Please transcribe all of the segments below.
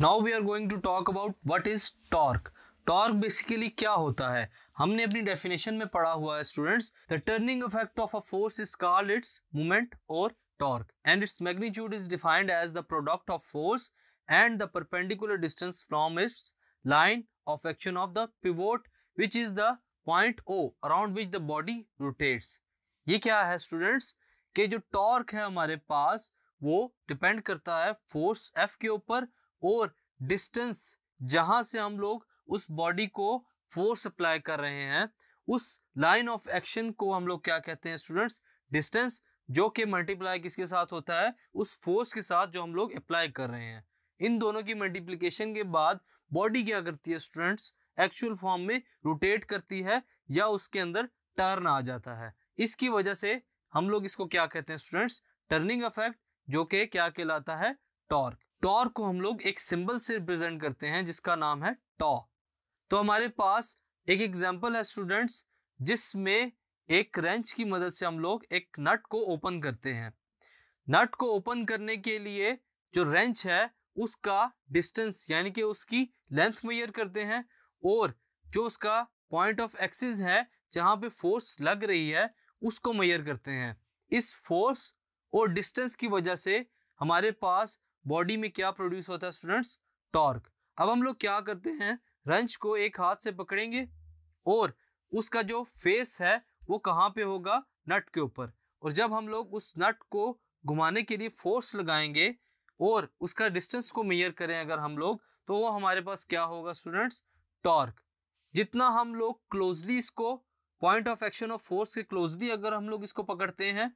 now we are going to talk about what is torque torque basically क्या होता है हमने अपनी डेफिनेशन में पढ़ा हुआ है students the turning effect of a force is called its movement और torque and its magnitude is defined as the product of force and the perpendicular distance from its line of action of the pivot which is the point O around which the body rotates ये क्या है students के जो torque है हमारे पास वो depend करता है फोर्स एफ के ऊपर और डिस्टेंस जहां से हम लोग उस बॉडी को फोर्स अप्लाई कर रहे हैं उस लाइन ऑफ एक्शन को हम लोग क्या कहते हैं स्टूडेंट्स डिस्टेंस जो कि मल्टीप्लाई किसके साथ होता है उस फोर्स के साथ जो हम लोग अप्लाई कर रहे हैं इन दोनों की मल्टीप्लीकेशन के बाद बॉडी क्या करती है स्टूडेंट्स एक्चुअल फॉर्म में रोटेट करती है या उसके अंदर टर्न आ जाता है इसकी वजह से हम लोग इसको क्या कहते हैं स्टूडेंट्स टर्निंग अफेक्ट जो कि क्या कहलाता है टॉर्क टॉर को हम लोग एक सिंबल से रिप्रेजेंट करते हैं जिसका नाम है टॉ तो हमारे पास एक एग्जाम्पल है स्टूडेंट्स जिसमें एक रेंच की मदद से हम लोग एक नट को ओपन करते हैं नट को ओपन करने के लिए जो रेंच है उसका डिस्टेंस यानी कि उसकी लेंथ मैयर करते हैं और जो उसका पॉइंट ऑफ एक्सिस है जहाँ पे फोर्स लग रही है उसको मैयर करते हैं इस फोर्स और डिस्टेंस की वजह से हमारे पास बॉडी में क्या प्रोड्यूस होता है स्टूडेंट्स टॉर्क अब हम लोग क्या करते हैं रंच को एक हाथ से पकड़ेंगे और उसका जो फेस है वो कहाँ पे होगा नट के ऊपर और जब हम लोग उस नट को घुमाने के लिए फोर्स लगाएंगे और उसका डिस्टेंस को मेयर करें अगर हम लोग तो वो हमारे पास क्या होगा स्टूडेंट्स टॉर्क जितना हम लोग क्लोजली इसको point of action of force के क्लोजली अगर हम लोग इसको पकड़ते हैं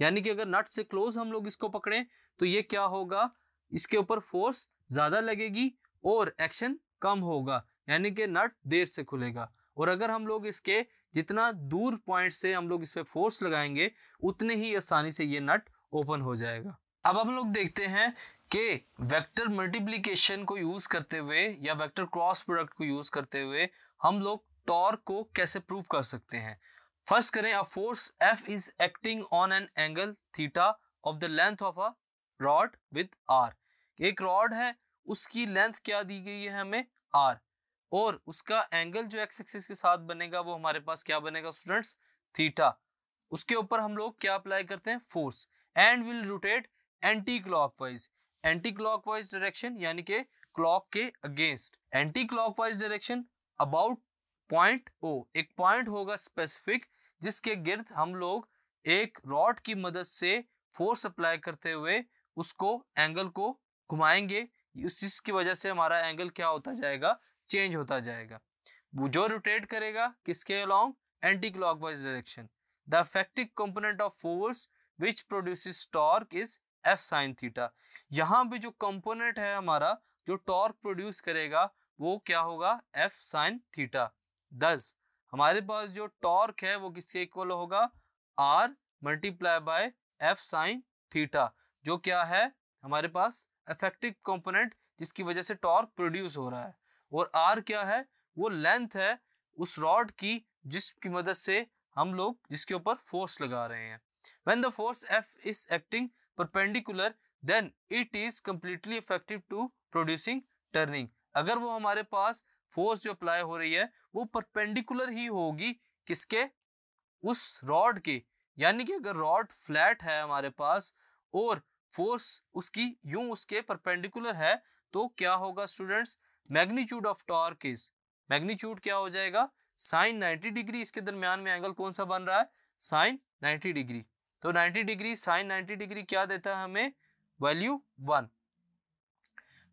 यानी कि अगर नट से क्लोज हम लोग इसको पकड़ें तो ये क्या होगा इसके ऊपर फोर्स ज़्यादा लगेगी और एक्शन कम होगा यानी कि नट देर से खुलेगा और अगर हम लोग इसके जितना दूर पॉइंट से हम लोग इस पर फोर्स लगाएंगे उतने ही आसानी से ये नट ओपन हो जाएगा अब हम लोग देखते हैं कि वेक्टर मल्टीप्लीकेशन को यूज़ करते हुए या वेक्टर क्रॉस प्रोडक्ट को यूज़ करते हुए हम लोग टॉर्क को कैसे प्रूव कर सकते हैं फर्स्ट करें a force F is acting on an angle theta of the length of a rod with R एक रॉड है उसकी लेंथ क्या दी गई है हमें आर और उसका एंगल जो एक्स एक्सिस के साथ बनेगा वो हमारे पास क्या बनेगा स्टूडेंट्स थीटा उसके ऊपर हम लोग क्या अप्लाई करते हैं force and will rotate anti clockwise anti clockwise direction यानी के क्लॉक के against anti clockwise direction about point O एक पॉइंट होगा स्पेसिफिक जिसके गिर्द हम लोग एक रॉड की मदद से फोर्स अप्लाई करते हुए उसको एंगल को घुमाएंगे उस चीज की वजह से हमारा एंगल क्या होता जाएगा चेंज होता जाएगा वो जो रोटेट करेगा किसके along anti clockwise direction the effective component of force which produce torque is F sine theta यहाँ भी जो कंपोनेंट है हमारा जो टॉर्क प्रोड्यूस करेगा वो क्या होगा एफ साइन थीटा दस हमारे पास जो टॉर्क है वो किसके इक्वल होगा R multiply by F sine theta जो क्या है हमारे पास इफेक्टिव कंपोनेंट जिसकी वजह से टॉर्क प्रोड्यूस हो रहा है और आर क्या है वो लेंथ है उस रॉड की जिसकी मदद से हम लोग जिसके ऊपर फोर्स लगा रहे हैं when the force F is acting perpendicular then it is completely effective to producing turning अगर वो हमारे पास फोर्स जो अप्लाई हो रही है वो परपेंडिकुलर ही होगी किसके उस रॉड के यानी कि अगर रॉड फ्लैट है हमारे पास और फोर्स उसकी यूं उसके परपेंडिकुलर है तो क्या होगा students magnitude of torque is magnitude क्या हो जाएगा साइन 90 डिग्री इसके दरमियान में एंगल कौन सा बन रहा है साइन 90 डिग्री तो 90 डिग्री साइन 90 डिग्री क्या देता है हमें value one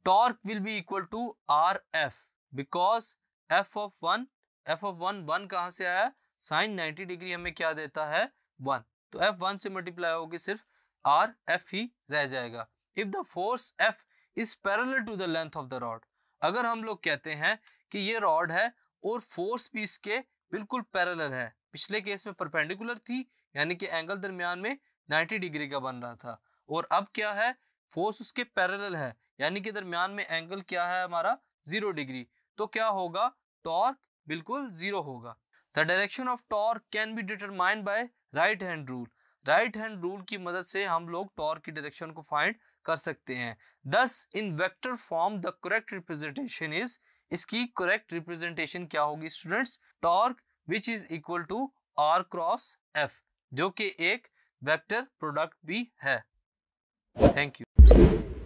torque will be equal to R F because F of one F of one one कहां से आया साइन 90 डिग्री हमें क्या देता है वन तो एफ वन से मल्टीप्लाई होगी सिर्फ आर एफ ही रह जाएगा if the force F is parallel to the length of the rod अगर हम लोग कहते हैं कि ये रॉड है और फोर्स भी इसके बिल्कुल पैरल है पिछले केस में परपेंडिकुलर थी यानी कि एंगल दरमियान में 90 डिग्री का बन रहा था और अब क्या है फोर्स उसके पैरेलल है यानी कि दरमियान में एंगल क्या है हमारा जीरो डिग्री तो क्या होगा टॉर्क बिल्कुल जीरो होगा the direction of torque can be determined by right hand rule right hand rule की मदद से हम लोग टॉर्क की डायरेक्शन को फाइंड कर सकते हैं thus in vector form the correct representation is इसकी करेक्ट रिप्रेजेंटेशन क्या होगी students torque which is equal to R cross F जो कि एक वेक्टर प्रोडक्ट भी है थैंक यू